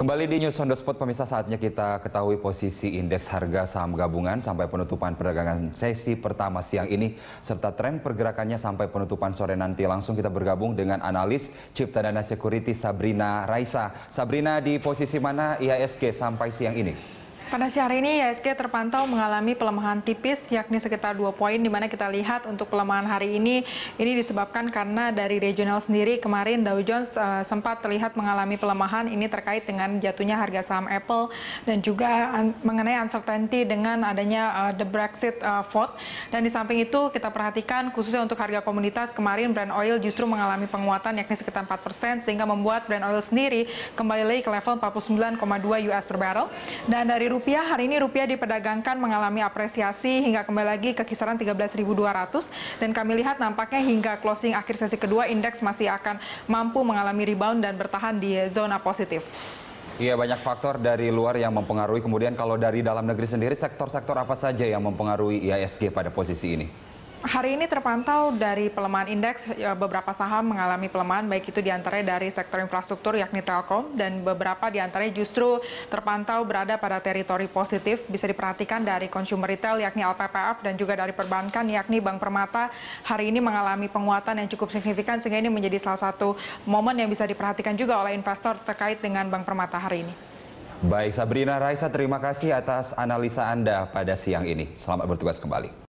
Kembali di News on the Spot, pemirsa saatnya kita ketahui posisi indeks harga saham gabungan sampai penutupan perdagangan sesi pertama siang ini, serta tren pergerakannya sampai penutupan sore nanti. Langsung kita bergabung dengan analis Cipta Dana Security Sabrina Raisa. Sabrina, di posisi mana IHSG sampai siang ini? Pada siang hari ini ISG terpantau mengalami pelemahan tipis yakni sekitar 2 poin di mana kita lihat untuk pelemahan hari ini ini disebabkan karena dari regional sendiri kemarin Dow Jones uh, sempat terlihat mengalami pelemahan ini terkait dengan jatuhnya harga saham Apple dan juga mengenai uncertainty dengan adanya uh, the Brexit uh, vote dan di samping itu kita perhatikan khususnya untuk harga komunitas kemarin brand oil justru mengalami penguatan yakni sekitar 4% sehingga membuat brand oil sendiri kembali lagi ke level 49,2 US per barrel dan dari rupiah, hari ini rupiah diperdagangkan mengalami apresiasi hingga kembali lagi ke kisaran 13.200 dan kami lihat nampaknya hingga closing akhir sesi kedua indeks masih akan mampu mengalami rebound dan bertahan di zona positif. Iya banyak faktor dari luar yang mempengaruhi. Kemudian kalau dari dalam negeri sendiri sektor-sektor apa saja yang mempengaruhi IASG pada posisi ini? Hari ini terpantau dari pelemahan indeks ya, beberapa saham mengalami pelemahan baik itu diantaranya dari sektor infrastruktur yakni Telkom dan beberapa diantaranya justru terpantau berada pada teritori positif bisa diperhatikan dari consumer retail yakni LPPF dan juga dari perbankan yakni Bank Permata hari ini mengalami penguatan yang cukup signifikan sehingga ini menjadi salah satu momen yang bisa diperhatikan juga oleh investor terkait dengan Bank Permata hari ini. Baik Sabrina Raisa terima kasih atas analisa Anda pada siang ini. Selamat bertugas kembali.